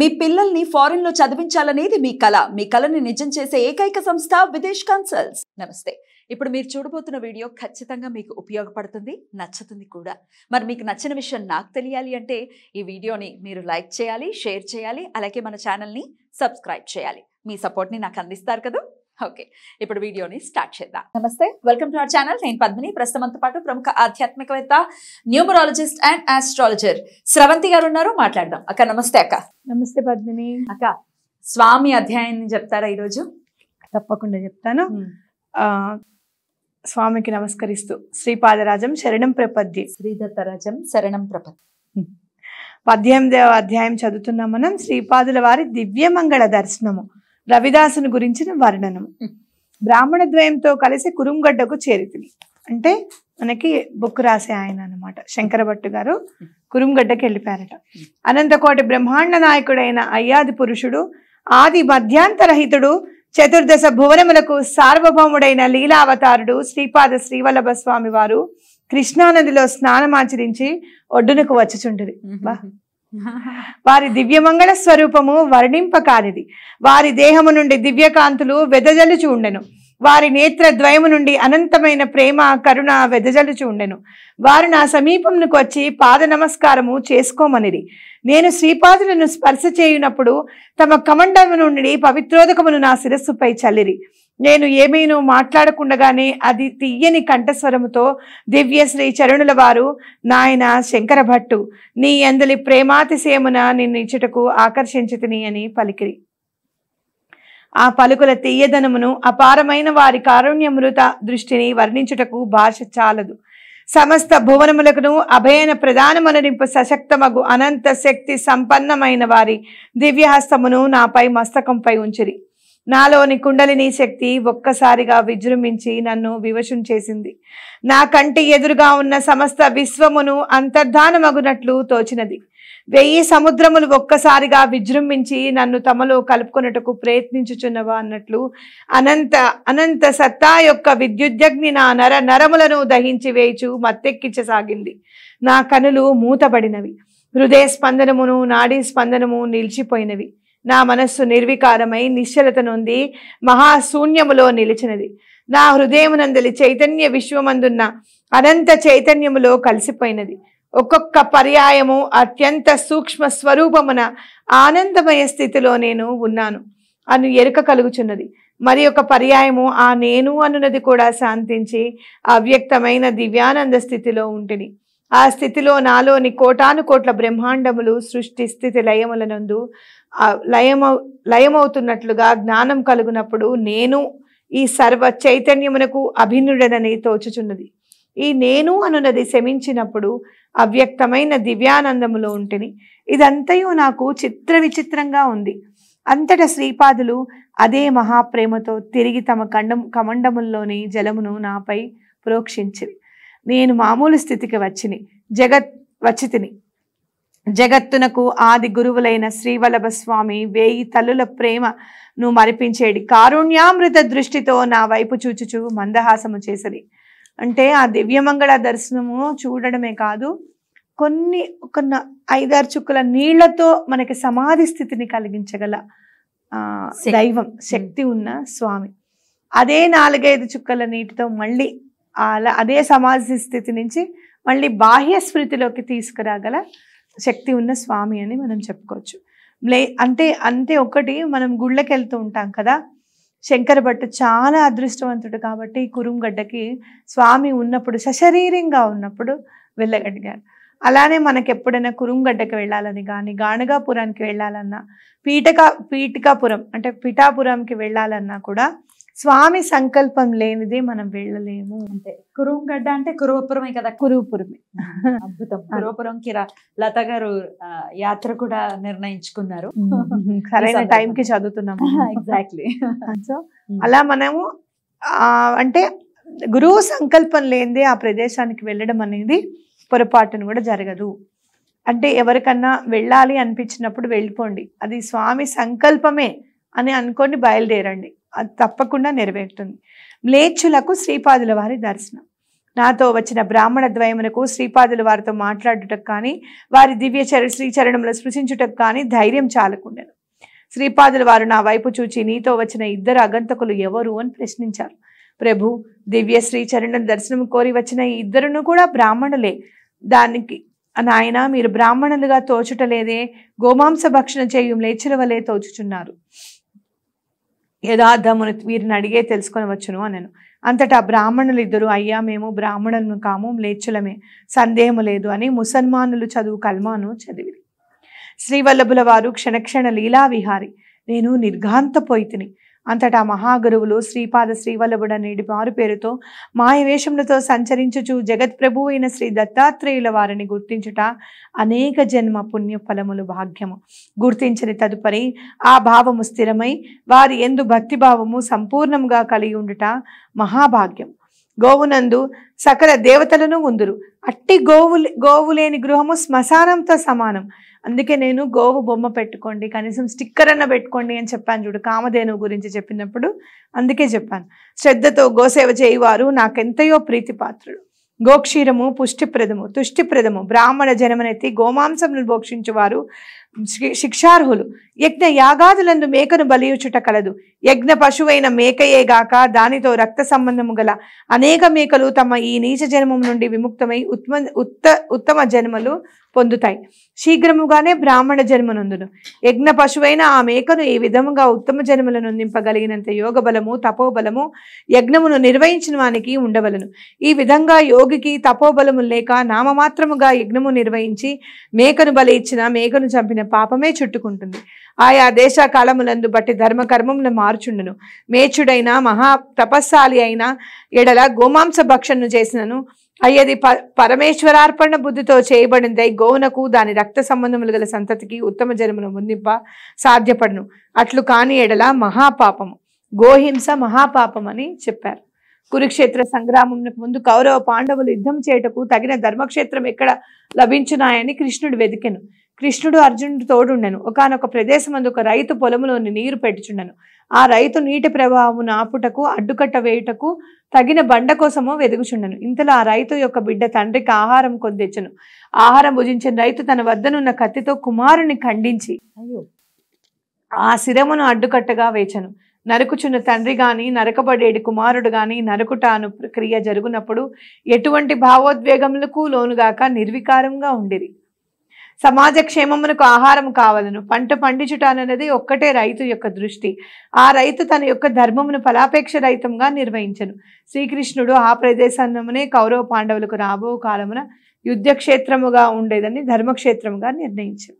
మీ పిల్లల్ని ఫారెన్ లో చదివించాలనేది మీ కళ మీ కళని నిజం చేసే ఏకైక సంస్థ విదేశ్ కన్సల్ట్స్ నమస్తే ఇప్పుడు మీరు చూడబోతున్న వీడియో ఖచ్చితంగా మీకు ఉపయోగపడుతుంది నచ్చుతుంది కూడా మరి మీకు నచ్చిన విషయం నాకు తెలియాలి అంటే ఈ వీడియోని మీరు లైక్ చేయాలి షేర్ చేయాలి అలాగే మన ఛానల్ని సబ్స్క్రైబ్ చేయాలి మీ సపోర్ట్ని నాకు అందిస్తారు కదా ఓకే ఇప్పుడు వీడియోని స్టార్ట్ చేద్దాం నమస్తే వెల్కమ్ టు అవర్ ఛానల్ నేను పద్మిని ప్రస్తుతంతో పాటు ప్రముఖ ఆధ్యాత్మికవేత్త న్యూమరాలజిస్ట్ అండ్ ఆస్ట్రాలజర్ స్రవంతి గారు ఉన్నారు మాట్లాడదాం అక్క నమస్తే అక్క నమస్తే పద్మిని అక్క స్వామి అధ్యాయాన్ని చెప్తారా ఈరోజు తప్పకుండా చెప్తాను స్వామికి నమస్కరిస్తూ శ్రీపాదరాజం శరణం ప్రపద్య శ్రీదత్తరాజం శరణం ప్రపద్య పద్దెనిమిదవ అధ్యాయం చదువుతున్నాం మనం శ్రీపాదుల వారి దివ్యమంగళ దర్శనము రవిదాసుని గురించిన వర్ణనం బ్రాహ్మణ ద్వయంతో కలిసి కురుంగడ్డకు చేరితిని అంటే మనకి బుక్ రాసే ఆయన అనమాట శంకరభట్టు గారు కురుంగడ్డకి వెళ్ళిపోయారట అనంతకోటి బ్రహ్మాండ నాయకుడైన అయ్యాది పురుషుడు ఆది మధ్యాంతరహితుడు చతుర్దశ భువనములకు సార్వభౌముడైన లీలావతారుడు శ్రీపాద శ్రీవల్లభ స్వామి వారు కృష్ణానదిలో స్నానమాచరించి ఒడ్డునకు వచ్చుచుంటది వారి దివ్యమంగళ స్వరూపము వర్ణింపకానిది వారి దేహము నుండి దివ్యకాంతులు వెదజలుచు ఉండెను వారి నేత్ర ద్వయము నుండి అనంతమైన ప్రేమ కరుణ వెదజలుచు ఉండెను వారు నా సమీపంకు వచ్చి పాద నమస్కారము చేసుకోమనిది నేను శ్రీపాదులను స్పర్శ చేయునప్పుడు తమ కమండము నుండి పవిత్రోదకమును నా శిరస్సుపై చల్లిరి నేను ఏమీను మాట్లాడకుండగానే అది తీయని కంఠస్వరముతో దివ్యశ్రీ చరణుల వారు నాయన శంకర భట్టు నీ అందలి ప్రేమాతిశయమున నిన్ను ఇచ్చటకు ఆకర్షించితిని అని పలికిరి ఆ పలుకుల తీయదనమును అపారమైన వారి కారుణ్యమృత దృష్టిని వర్ణించుటకు భాష చాలదు సమస్త భువనములకును అభయన ప్రధానమనరింపు సశక్తమగు అనంత శక్తి సంపన్నమైన వారి దివ్యహస్తమును నాపై మస్తకంపై ఉంచిరి నాలోని కుండలిని శక్తి ఒక్కసారిగా విజృంభించి నన్ను వివశం చేసింది నా కంటి ఎదురుగా ఉన్న సమస్త విశ్వమును అంతర్ధానమగునట్లు తోచినది వెయ్యి సముద్రములు ఒక్కసారిగా విజృంభించి నన్ను తమలో కలుపుకొనుటకు ప్రయత్నించుచున్నవా అన్నట్లు అనంత అనంత సత్తా యొక్క విద్యుద్యగ్ని నా నర నరములను దహించి వేయచు మత్తెక్కించసాగింది నా కనులు మూతబడినవి హృదయ స్పందనమును నాడీ స్పందనము నిలిచిపోయినవి నా మనస్సు నిర్వికారమై నిశ్చలత నుండి మహాశూన్యములో నిలిచినది నా హృదయమునందలి చైతన్య విశ్వమందున్న అనంత చైతన్యములో కలిసిపోయినది ఒక్కొక్క పర్యాయము అత్యంత సూక్ష్మ స్వరూపమున ఆనందమయ స్థితిలో నేను ఉన్నాను అను ఎరుక కలుగుచున్నది మరి ఒక పర్యాయము ఆ నేను అనున్నది కూడా శాంతించి అవ్యక్తమైన దివ్యానంద స్థితిలో ఉంటుంది ఆ స్థితిలో నాలోని కోటాను కోట్ల బ్రహ్మాండములు సృష్టి స్థితి లయములనందు లయమౌ లయమవుతున్నట్లుగా జ్ఞానం కలుగునప్పుడు నేను ఈ సర్వ చైతన్యమునకు అభిన్నుడనని తోచుచున్నది ఈ నేను అనున్నది శమించినప్పుడు అవ్యక్తమైన దివ్యానందములో ఉంటిని ఇదంతయు నాకు చిత్ర విచిత్రంగా ఉంది అంతట శ్రీపాదులు అదే మహాప్రేమతో తిరిగి తమ కండ కమండముల్లోని జలమును నాపై ప్రోక్షించివి నేను మామూలు స్థితికి వచ్చిని జగత్ వచ్చితిని జగత్తునకు ఆది గురువులైన శ్రీవల్లభ స్వామి వేయి తల్లుల ప్రేమ నువ్వు మరిపించేడి కారుణ్యామృత దృష్టితో నా వైపు చూచుచు మందహాసము చేసేది అంటే ఆ దివ్యమంగళ దర్శనము చూడడమే కాదు కొన్ని ఒక ఐదారు చుక్కల నీళ్లతో మనకి సమాధి స్థితిని కలిగించగల దైవం శక్తి ఉన్న స్వామి అదే నాలుగైదు చుక్కల నీటితో మళ్ళీ అలా అదే సమాజ స్థితి నుంచి మళ్ళీ బాహ్య స్మృతిలోకి తీసుకురాగల శక్తి ఉన్న స్వామి అని మనం చెప్పుకోవచ్చు అంటే అంతే ఒకటి మనం గుళ్ళకి వెళ్తూ ఉంటాం కదా శంకరభట్టు చాలా అదృష్టవంతుడు కాబట్టి కురుంగడ్డకి స్వామి ఉన్నప్పుడు సశరీరంగా ఉన్నప్పుడు వెళ్ళగడిగారు అలానే మనకి ఎప్పుడైనా కురుంగడ్డకి వెళ్ళాలని కానీ గాణగాపురానికి వెళ్ళాలన్నా పీటకా పీటికాపురం అంటే పిఠాపురంకి వెళ్ళాలన్నా కూడా స్వామి సంకల్పం లేనిదే మనం వెళ్ళలేము అంటే కురువుగడ్డ అంటే కురువపురమే కదా కురువపురమే అద్భుతం కిర లత గారు యాత్ర కూడా నిర్ణయించుకున్నారు సరైన కి చదువుతున్నాము ఎగ్జాక్ట్లీ సో అలా మనము అంటే గురువు సంకల్పం లేనిదే ఆ ప్రదేశానికి వెళ్ళడం అనేది పొరపాటును కూడా జరగదు అంటే ఎవరికన్నా వెళ్ళాలి అనిపించినప్పుడు వెళ్ళిపోండి అది స్వామి సంకల్పమే అని అనుకొని బయలుదేరండి అది తప్పకుండా నెరవేరుతుంది మ్లేచ్చులకు శ్రీపాదుల వారి దర్శనం నాతో వచ్చిన బ్రాహ్మణ ద్వయమునకు శ్రీపాదుల వారితో మాట్లాడుటకు కానీ వారి దివ్యచర శ్రీచరణంలో స్పృశించుటకు కానీ ధైర్యం చాలకుండెను శ్రీపాదుల వారు నా వైపు చూచి నీతో వచ్చిన ఇద్దరు అగంతకులు ఎవరు అని ప్రశ్నించారు ప్రభు దివ్య శ్రీచరణం దర్శనం కోరి వచ్చిన ఈ ఇద్దరును కూడా బ్రాహ్మణులే దానికి నాయన మీరు బ్రాహ్మణులుగా తోచుటలేదే గోమాంస భక్షణ చేయు లేచిన వలే తోచుచున్నారు యథార్థమును వీరిని అడిగే తెలుసుకొని వచ్చును అనను అంతటా బ్రాహ్మణులు ఇద్దరు అయ్యా మేము బ్రాహ్మణులను కాము లేచులమే సందేహము లేదు అని ముసల్మానులు చదువు కల్మాను చదివి శ్రీవల్లభుల వారు క్షణక్షణ లీలా విహారి నేను నిర్ఘాంతపోయితిని అంతటా మహాగురువులు శ్రీపాద శ్రీవల్లభుడ నీడి మారు పేరుతో మాయవేషములతో సంచరించుచు జగత్ప్రభు అయిన శ్రీ దత్తాత్రేయుల వారిని గుర్తించుట అనేక జన్మ పుణ్య ఫలములు భాగ్యము గుర్తించిన తదుపరి ఆ భావము స్థిరమై వారి ఎందు భక్తిభావము సంపూర్ణముగా కలిగి ఉండుట మహాభాగ్యం గోవునందు సకల దేవతలను ఉందురు అట్టి గోవు గోవు లేని గృహము శ్మశానంతో సమానం అందుకే నేను గోవు బొమ్మ పెట్టుకోండి కనీసం స్టిక్కర్ అన్న పెట్టుకోండి అని చెప్పాను చూడు కామధేనువు గురించి చెప్పినప్పుడు అందుకే చెప్పాను శ్రద్ధతో గోసేవ చేయవారు నాకెంతయో ప్రీతిపాత్రుడు గోక్షీరము పుష్టిప్రదము తుష్టిప్రదము బ్రాహ్మణ జనమనెత్తి గోమాంసంను భోక్షించువారు శిక్షార్హులు యజ్ఞ యాగాదులందు మేకను బలియుచుట కలదు యజ్ఞ పశువైన మేకయేగాక దానితో రక్త సంబంధము గల అనేక మేకలు తమ ఈ నీచ జన్మం నుండి విముక్తమై ఉత్తమ ఉత్త ఉత్తమ జన్మలు పొందుతాయి శీఘ్రముగానే బ్రాహ్మణ జన్మనందును యజ్ఞ పశువైన ఆ మేకను ఈ విధముగా ఉత్తమ జన్మలను నొందింపగలిగినంత యోగబలము తపోబలము యజ్ఞమును నిర్వహించిన వానికి ఉండవలను ఈ విధంగా యోగికి తపోబలము లేక నామమాత్రముగా యజ్ఞము నిర్వహించి మేకను బలి ఇచ్చిన మేకను చంపిన పాపమే చుట్టుకుంటుంది ఆయా దేశ కాలములందు బట్టి ధర్మకర్మములు మార్చుండును మేచుడైన మహా తపస్సాలి అయిన ఎడల గోమాంస భక్షణను చేసినను అయ్యది ప పరమేశ్వరార్పణ బుద్ధితో చేయబడిందై గోవునకు దాని రక్త సంబంధములు గల సంతతికి ఉత్తమ జన్మను ముందింప సాధ్యపడను అట్లు కాని ఎడల మహాపాపము గోహింస మహాపాపం అని చెప్పారు కురుక్షేత్ర సంగ్రామం ముందు కౌరవ పాండవులు యుద్ధం చేయటకు తగిన ధర్మక్షేత్రం ఎక్కడ లభించున్నాయని కృష్ణుడు వెతికెను కృష్ణుడు అర్జునుడు తోడుండెను ఒకనొక అందు ఒక రైతు పొలములోని నీరు పెట్టుచుండెను ఆ రైతు నీటి ప్రభావమును ఆపుటకు అడ్డుకట్ట వేయుటకు తగిన బండ కోసము వెదుగుచుండెను ఇంతలో ఆ రైతు యొక్క బిడ్డ తండ్రికి ఆహారం కొద్దిచ్చును ఆహారం భుజించిన రైతు తన వద్దనున్న కత్తితో కుమారుని ఖండించి ఆ శిరమును అడ్డుకట్టగా వేచను నరుకుచున్న తండ్రి గాని నరకబడేడు కుమారుడు గాని నరుకుట అను ప్రక్రియ జరుగునప్పుడు ఎటువంటి భావోద్వేగములకు లోనుగాక నిర్వికారంగా ఉండేది సమాజ క్షేమమునకు ఆహారం కావలను పంట అనేది ఒక్కటే రైతు యొక్క దృష్టి ఆ రైతు తన యొక్క ధర్మమును ఫలాపేక్ష రహితంగా నిర్వహించను శ్రీకృష్ణుడు ఆ ప్రదేశాన్నమునే కౌరవ పాండవులకు రాబో కాలమున యుద్ధక్షేత్రముగా ఉండేదని ధర్మక్షేత్రముగా నిర్ణయించను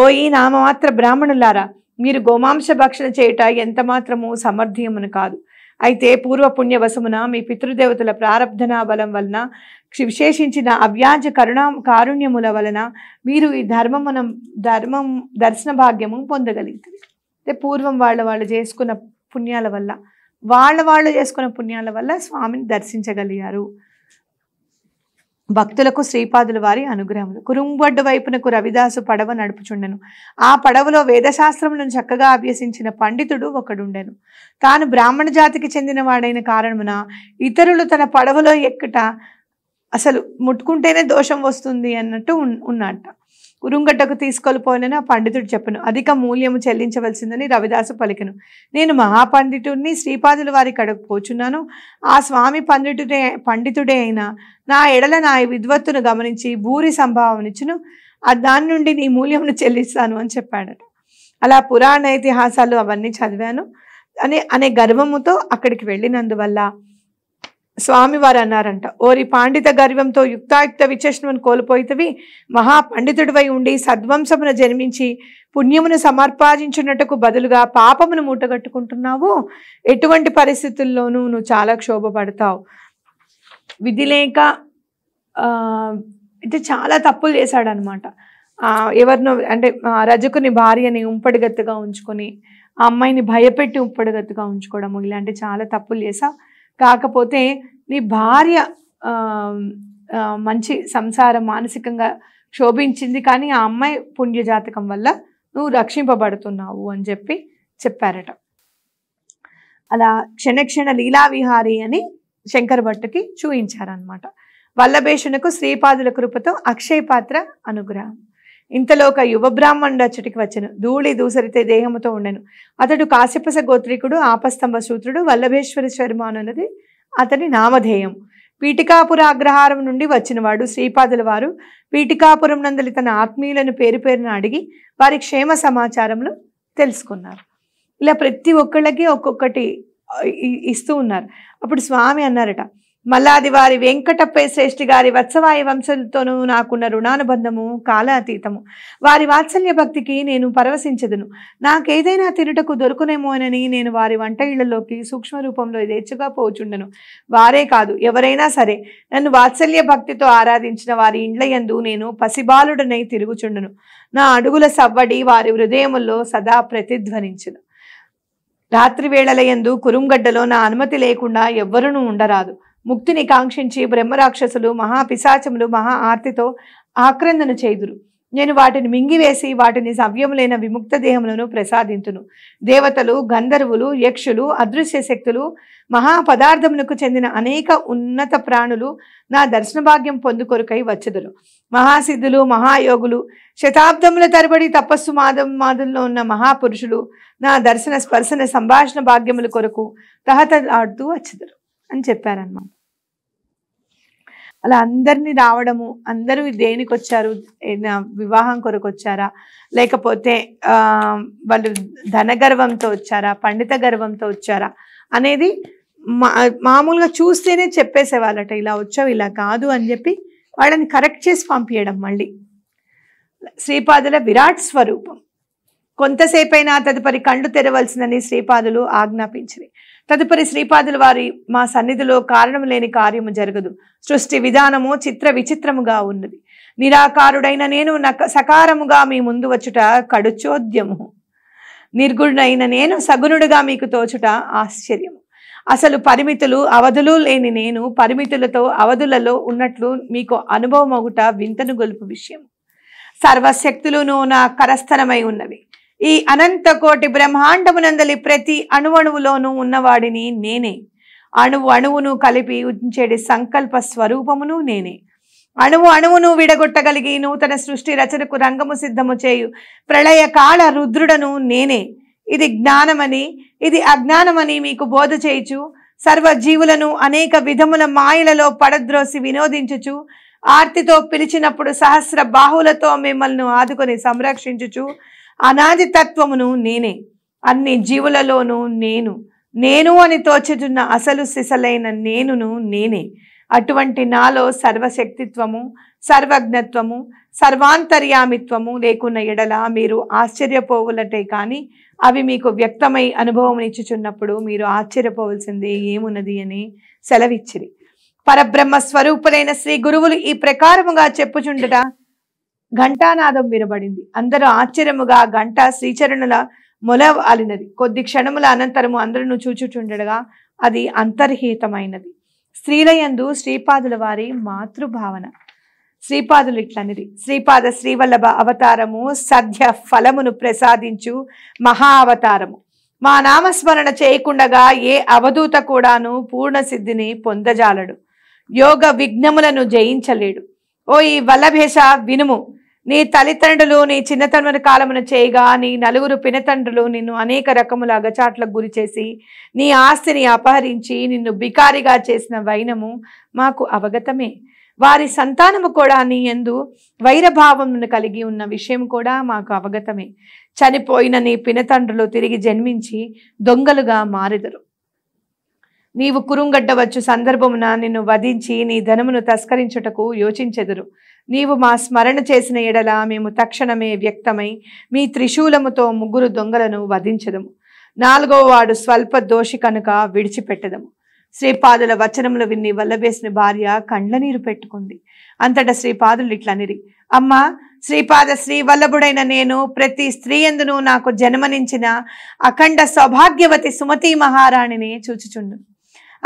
ఓ ఈ నామమాత్ర బ్రాహ్మణులారా మీరు గోమాంస భక్షణ చేయుట ఎంత మాత్రము సమర్థ్యమును కాదు అయితే పూర్వపుణ్యవశమున మీ పితృదేవతల ప్రారంధనా బలం వలన విశేషించిన అవ్యాజ కరుణా కారుణ్యముల వలన మీరు ఈ ధర్మమున ధర్మం దర్శన భాగ్యము పొందగలుగుతుంది అంటే పూర్వం వాళ్ళ వాళ్ళు చేసుకున్న పుణ్యాల వల్ల వాళ్ళ వాళ్ళు చేసుకున్న పుణ్యాల వల్ల స్వామిని దర్శించగలిగారు భక్తులకు శ్రీపాదుల వారి అనుగ్రహములు కురుంబొడ్డు వైపునకు రవిదాసు పడవ నడుపుచుండెను ఆ పడవలో వేదశాస్త్రములను చక్కగా అభ్యసించిన పండితుడు ఒకడుండెను తాను బ్రాహ్మణ జాతికి చెందినవాడైన కారణమున ఇతరులు తన పడవలో ఎక్కుట అసలు ముట్టుకుంటేనే దోషం వస్తుంది అన్నట్టు ఉన్నట్ట ఉరుంగట్టకు తీసుకొలిపోయినని ఆ పండితుడు చెప్పను అధిక మూల్యము చెల్లించవలసిందని రవిదాసు పలికను నేను మహాపండితుడిని శ్రీపాదుల వారి కడకు పోచున్నాను ఆ స్వామి పండితుడే పండితుడే అయినా నా ఎడల నా విద్వత్తును గమనించి భూరి సంభావనిచ్చును దాని నుండి నీ మూల్యమును చెల్లిస్తాను అని చెప్పాడట అలా పురాణ ఇతిహాసాలు అవన్నీ చదివాను అనే అనే గర్వముతో అక్కడికి వెళ్ళినందువల్ల స్వామివారు అన్నారంట ఓరి పాండిత గర్వంతో యుక్తాయుక్త విచక్షణను కోల్పోయితవి మహాపండితుడివై ఉండి సద్వంశమున జన్మించి పుణ్యమును సమర్పాజించున్నట్టుకు బదులుగా పాపమును మూటగట్టుకుంటున్నావు ఎటువంటి పరిస్థితుల్లోనూ నువ్వు చాలా క్షోభపడతావు విధి లేక అయితే చాలా తప్పులు చేశాడనమాట ఎవరినో అంటే రజకుని భార్యని ఉంపడిగత్తుగా ఉంచుకొని ఆ అమ్మాయిని భయపెట్టి ఉంపడిగత్తుగా ఉంచుకోవడము ఇలాంటి చాలా తప్పులు చేశావు కాకపోతే నీ భార్య మంచి సంసారం మానసికంగా క్షోభించింది కానీ ఆ అమ్మాయి పుణ్యజాతకం వల్ల నువ్వు రక్షింపబడుతున్నావు అని చెప్పి చెప్పారట అలా క్షణక్షణ లీలా విహారీ అని శంకర భట్టుకి చూయించారనమాట వల్లభేషణకు శ్రీపాదుల కృపతో అక్షయ పాత్ర అనుగ్రహం ఇంతలో ఒక యువ బ్రాహ్మణుడు అచ్చటికి వచ్చను ధూళి దూసరితే దేహముతో ఉండెను అతడు కాశ్యపస గోత్రికుడు ఆపస్తంభ సూత్రుడు వల్లభేశ్వర శర్మ అన్నది అతని నామధేయం పీఠికాపుర అగ్రహారం నుండి వచ్చినవాడు శ్రీపాదుల వారు పీఠికాపురం నందలి తన ఆత్మీయులను పేరు పేరున అడిగి వారి క్షేమ సమాచారంలో తెలుసుకున్నారు ఇలా ప్రతి ఒక్కళ్ళకి ఒక్కొక్కటి ఇస్తూ ఉన్నారు అప్పుడు స్వామి అన్నారట మల్లాది వారి వెంకటప్ప శ్రేష్ఠి గారి వత్సవాయ వంశంతోనూ నాకున్న రుణానుబంధము కాలాతీతము వారి వాత్సల్య భక్తికి నేను పరవశించదును నాకేదైనా తిరుటకు దొరుకునేమోనని నేను వారి వంట ఇళ్లలోకి సూక్ష్మ రూపంలో యథేచ్ఛగా పోచుండను వారే కాదు ఎవరైనా సరే నన్ను వాత్సల్య భక్తితో ఆరాధించిన వారి ఇండ్ల యందు నేను పసిబాలుడనై తిరుగుచుండను నా అడుగుల సవ్వడి వారి హృదయముల్లో సదా ప్రతిధ్వనించును రాత్రి వేళల ఎందు కురుంగడ్డలో నా అనుమతి లేకుండా ఎవ్వరూ ఉండరాదు ముక్తిని కాంక్షించి బ్రహ్మరాక్షసులు మహాపిశాచములు మహా ఆర్తితో ఆక్రందన చేదురు నేను వాటిని మింగివేసి వాటిని సవ్యములైన విముక్త దేహములను ప్రసాదింతును దేవతలు గంధర్వులు యక్షులు అదృశ్య శక్తులు మహాపదార్థములకు చెందిన అనేక ఉన్నత ప్రాణులు నా దర్శన భాగ్యం పొందుకొరకై వచ్చదులు మహాసిద్ధులు మహాయోగులు శతాబ్దముల తరబడి తపస్సు మాదం మాదంలో ఉన్న మహాపురుషులు నా దర్శన స్పర్శన సంభాషణ భాగ్యముల కొరకు తహతలాడుతూ వచ్చదురు అని చెప్పారనమాట అలా అందరినీ రావడము అందరూ దేనికి వచ్చారు వివాహం కొరకు వచ్చారా లేకపోతే వాళ్ళు ధన గర్వంతో వచ్చారా పండిత గర్వంతో వచ్చారా అనేది మా మామూలుగా చూస్తేనే చెప్పేసేవాళ్ళట ఇలా వచ్చావు ఇలా కాదు అని చెప్పి వాళ్ళని కరెక్ట్ చేసి పంపించడం మళ్ళీ శ్రీపాదుల విరాట్ స్వరూపం కొంతసేపైనా తదుపరి కళ్ళు తెరవలసిందని శ్రీపాదులు ఆజ్ఞాపించినాయి తదుపరి శ్రీపాదుల వారి మా సన్నిధిలో కారణం లేని కార్యము జరగదు సృష్టి విధానము చిత్ర విచిత్రముగా ఉన్నది నిరాకారుడైన నేను సకారముగా మీ ముందు వచ్చుట కడుచోద్యము నిర్గుణుడైన నేను సగుణుడుగా మీకు తోచుట ఆశ్చర్యము అసలు పరిమితులు అవధులు లేని నేను పరిమితులతో అవధులలో ఉన్నట్లు మీకు అనుభవం ఒకట వింతను గొలుపు విషయం సర్వశక్తులును నా కరస్థనమై ఉన్నవి ఈ అనంతకోటి బ్రహ్మాండమునందలి ప్రతి అణువణువులోనూ ఉన్నవాడిని నేనే అణువు అణువును కలిపి ఉంచేటి సంకల్ప స్వరూపమును నేనే అణువు అణువును విడగొట్టగలిగి నూతన సృష్టి రచనకు రంగము సిద్ధము చేయు ప్రళయకాల రుద్రుడను నేనే ఇది జ్ఞానమని ఇది అజ్ఞానమని మీకు బోధ చేయుచు సర్వజీవులను అనేక విధముల మాయలలో పడద్రోసి వినోదించుచు ఆర్తితో పిలిచినప్పుడు సహస్ర బాహులతో మిమ్మల్ని ఆదుకొని సంరక్షించుచు అనాది తత్వమును నేనే అన్ని జీవులలోనూ నేను నేను అని తోచుతున్న అసలు సిసలైన నేనును నేనే అటువంటి నాలో సర్వశక్తిత్వము సర్వజ్ఞత్వము సర్వాంతర్యామిత్వము లేకున్న ఎడల మీరు ఆశ్చర్యపోవులటే కానీ అవి మీకు వ్యక్తమై అనుభవం ఇచ్చుచున్నప్పుడు మీరు ఆశ్చర్యపోవలసింది ఏమున్నది అని సెలవిచ్చిరి పరబ్రహ్మ స్వరూపులైన శ్రీ గురువులు ఈ ప్రకారముగా చెప్పుచుండట ఘంటానాదం వినబడింది అందరూ ఆశ్చర్యముగా ఘంట శ్రీచరణుల మొల అలినది కొద్ది క్షణముల అనంతరము అందరూ చూచుచుండగా అది అంతర్హితమైనది స్త్రీలయందు శ్రీపాదుల వారి మాతృభావన శ్రీపాదులు ఇట్లనిది శ్రీపాద శ్రీవల్లభ అవతారము సద్య ఫలమును ప్రసాదించు మహా అవతారము మా నామస్మరణ చేయకుండగా ఏ అవధూత కూడాను పూర్ణ సిద్ధిని పొందజాలడు యోగ విఘ్నములను జయించలేడు ఓ ఈ వల్లభేష వినుము నీ తల్లిదండ్రులు నీ చిన్నతనమైన కాలమును చేయగా నీ నలుగురు పినతండ్రులు నిన్ను అనేక రకముల అగచాట్లకు గురి చేసి నీ ఆస్తిని అపహరించి నిన్ను బికారిగా చేసిన వైనము మాకు అవగతమే వారి సంతానము కూడా నీ ఎందు వైరభావమును కలిగి ఉన్న విషయం కూడా మాకు అవగతమే చనిపోయిన నీ పినతండ్రులు తిరిగి జన్మించి దొంగలుగా మారెదరు నీవు కురుంగడ్డవచ్చు సందర్భమున నిన్ను వధించి నీ ధనమును తస్కరించుటకు యోచించెదరు నీవు మా స్మరణ చేసిన ఎడల మేము తక్షణమే వ్యక్తమై మీ త్రిశూలముతో ముగ్గురు దొంగలను వధించదము నాలుగవ వాడు స్వల్ప దోషి కనుక విడిచిపెట్టదము శ్రీపాదుల వచనములు విన్ని వల్లవేసిన భార్య కండ్లనీరు పెట్టుకుంది అంతటా శ్రీపాదులు ఇట్లనిరి అమ్మ శ్రీపాద శ్రీ వల్లభుడైన నేను ప్రతి స్త్రీ ఎందును నాకు జన్మనించిన అఖండ సౌభాగ్యవతి సుమతి మహారాణిని చూచుచుండు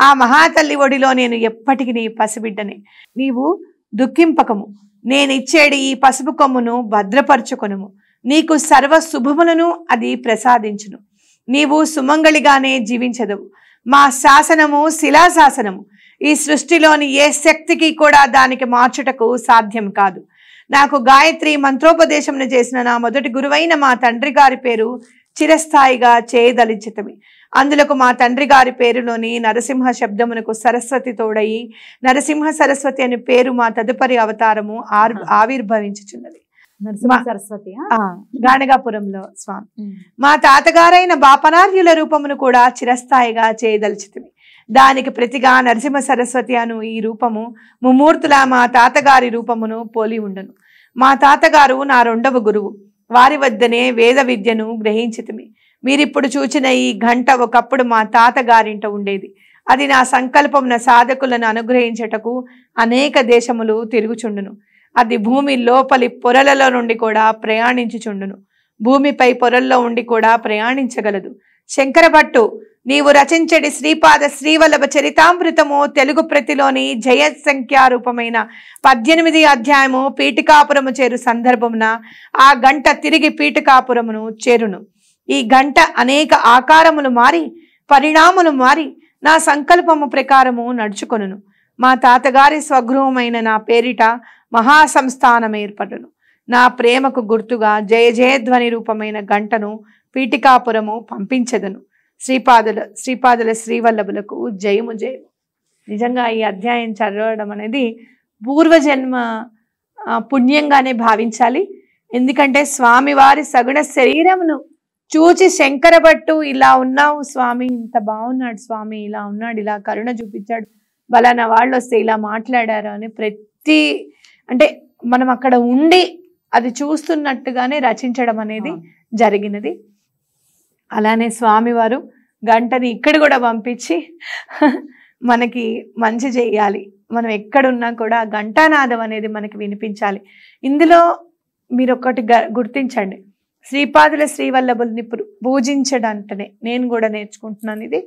ఆ మహాతల్లి ఒడిలో నేను ఎప్పటికీ నీ పసిబిడ్డనే నీవు దుఃఖింపకము నేను ఇచ్చేడి ఈ పసుపు కొమ్మును భద్రపరచుకొనుము నీకు సర్వ శుభములను అది ప్రసాదించును నీవు సుమంగళిగానే జీవించదవు మా శాసనము శిలాశాసనము ఈ సృష్టిలోని ఏ శక్తికి కూడా దానికి మార్చుటకు సాధ్యం కాదు నాకు గాయత్రి మంత్రోపదేశం చేసిన నా మొదటి గురువైన మా తండ్రి గారి పేరు చిరస్థాయిగా చేయదలించితమే అందులకు మా తండ్రి గారి పేరులోని నరసింహ శబ్దమునకు సరస్వతి తోడయి నరసింహ సరస్వతి అనే పేరు మా తదుపరి అవతారము ఆవిర్భవించుచున్నది గాణగాపురంలో స్వామి మా తాతగారైన బాపనార్యుల రూపమును కూడా చిరస్థాయిగా చేయదలిచితిమి దానికి ప్రతిగా నరసింహ సరస్వతి అను ఈ రూపము ముమ్మూర్తుల మా తాతగారి రూపమును పోలి ఉండను మా తాతగారు నా రెండవ గురువు వారి వద్దనే వేద విద్యను గ్రహించితిమి మీరిప్పుడు చూచిన ఈ గంట ఒకప్పుడు మా తాతగారింట ఉండేది అది నా సంకల్పమున సాధకులను అనుగ్రహించటకు అనేక దేశములు తిరుగుచుండును అది భూమి లోపలి పొరలలో నుండి కూడా ప్రయాణించుచుండును భూమిపై పొరల్లో ఉండి కూడా ప్రయాణించగలదు శంకరభట్టు నీవు రచించడి శ్రీపాద శ్రీవల్లభ చరితామృతము తెలుగు ప్రతిలోని జయ సంఖ్యారూపమైన పద్దెనిమిది అధ్యాయము పీఠికాపురము చేరు సందర్భమున ఆ గంట తిరిగి పీఠికాపురమును చేరును ఈ గంట అనేక ఆకారములు మారి పరిణాములు మారి నా సంకల్పము ప్రకారము నడుచుకొనును మా తాతగారి స్వగృహమైన నా పేరిట మహాసంస్థానం ఏర్పడును నా ప్రేమకు గుర్తుగా జయ జయధ్వని రూపమైన గంటను పీఠికాపురము పంపించదను శ్రీపాదుల శ్రీపాదుల శ్రీవల్లభులకు జయము జయము నిజంగా ఈ అధ్యాయం చదవడం అనేది పూర్వజన్మ పుణ్యంగానే భావించాలి ఎందుకంటే స్వామివారి సగుణ శరీరమును చూచి శంకరభట్టు ఇలా ఉన్నావు స్వామి ఇంత బాగున్నాడు స్వామి ఇలా ఉన్నాడు ఇలా కరుణ చూపించాడు బలానా వాళ్ళు వస్తే ఇలా మాట్లాడారు అని ప్రతి అంటే మనం అక్కడ ఉండి అది చూస్తున్నట్టుగానే రచించడం అనేది జరిగినది అలానే స్వామివారు గంటని ఇక్కడ కూడా పంపించి మనకి మంచి చేయాలి మనం ఎక్కడున్నా కూడా గంటానాదం అనేది మనకి వినిపించాలి ఇందులో మీరు ఒకటి గుర్తించండి శ్రీపాదుల శ్రీవల్లభుల్ని పూజించడంటనే నేను కూడా నేర్చుకుంటున్నాను ఇది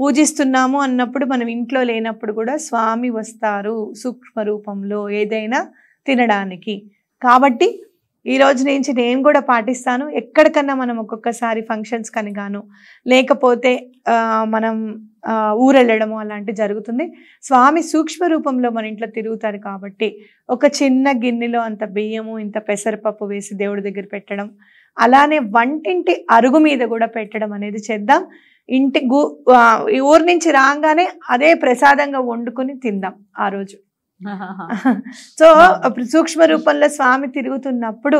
పూజిస్తున్నాము అన్నప్పుడు మనం ఇంట్లో లేనప్పుడు కూడా స్వామి వస్తారు సూక్ష్మ రూపంలో ఏదైనా తినడానికి కాబట్టి ఈ రోజు నుంచి నేను కూడా పాటిస్తాను ఎక్కడికన్నా మనం ఒక్కొక్కసారి ఫంక్షన్స్ కనుగాను లేకపోతే మనం ఊరెళ్ళడము అలాంటివి జరుగుతుంది స్వామి సూక్ష్మ రూపంలో మన ఇంట్లో తిరుగుతారు కాబట్టి ఒక చిన్న గిన్నెలో అంత బియ్యము ఇంత పెసరపప్పు వేసి దేవుడి దగ్గర పెట్టడం అలానే వంటింటి అరుగు మీద కూడా పెట్టడం అనేది చేద్దాం ఇంటి ఈ ఊరు నుంచి రాగానే అదే ప్రసాదంగా వండుకొని తిందాం ఆ రోజు సో సూక్ష్మ రూపంలో స్వామి తిరుగుతున్నప్పుడు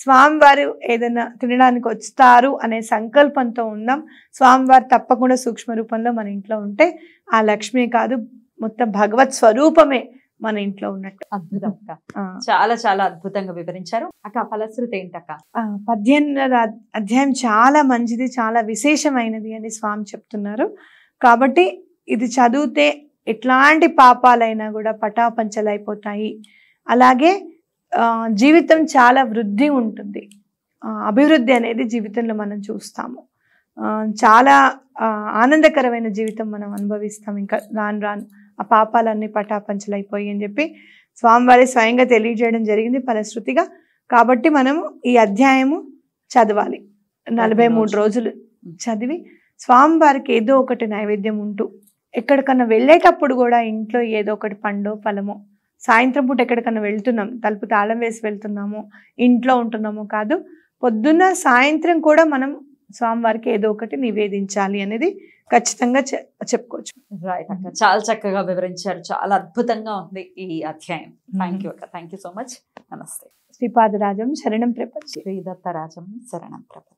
స్వామివారు ఏదైనా తినడానికి వస్తారు అనే సంకల్పంతో ఉన్నాం స్వామివారు తప్పకుండా సూక్ష్మ రూపంలో మన ఇంట్లో ఉంటే ఆ లక్ష్మి కాదు మొత్తం భగవత్ స్వరూపమే మన ఇంట్లో ఉన్నట్టు అద్భుతం అక్క చాలా చాలా అద్భుతంగా వివరించారు అక్క ఫలశ్రుతి ఏంటక్క పద్దెనిమిది అధ్యాయం చాలా మంచిది చాలా విశేషమైనది అని స్వామి చెప్తున్నారు కాబట్టి ఇది చదివితే ఎట్లాంటి పాపాలైనా కూడా పటాపంచలైపోతాయి అలాగే జీవితం చాలా వృద్ధి ఉంటుంది అభివృద్ధి అనేది జీవితంలో మనం చూస్తాము చాలా ఆనందకరమైన జీవితం మనం అనుభవిస్తాం ఇంకా రాను రాను ఆ పాపాలన్నీ పటాపంచలైపోయి అని చెప్పి స్వామివారి స్వయంగా తెలియజేయడం జరిగింది ఫలశ్రుతిగా కాబట్టి మనము ఈ అధ్యాయము చదవాలి నలభై మూడు రోజులు చదివి స్వామివారికి ఏదో ఒకటి నైవేద్యం ఉంటూ ఎక్కడికన్నా వెళ్ళేటప్పుడు కూడా ఇంట్లో ఏదో ఒకటి పండో ఫలమో సాయంత్రం పూట ఎక్కడికన్నా వెళ్తున్నాం తలుపు తాళం వేసి వెళ్తున్నాము ఇంట్లో ఉంటున్నాము కాదు పొద్దున్న సాయంత్రం కూడా మనం స్వామివారికి ఏదో ఒకటి నివేదించాలి అనేది ఖచ్చితంగా చెప్పుకోవచ్చు రైట్ అక్క చాలా చక్కగా వివరించారు చాలా అద్భుతంగా ఉంది ఈ అధ్యాయం థ్యాంక్ యూ అక్క థ్యాంక్ యూ సో మచ్ నమస్తే శ్రీపాదరాజం శరణం ప్రపంచ శ్రీదత్తరాజం శరణం ప్రపంచం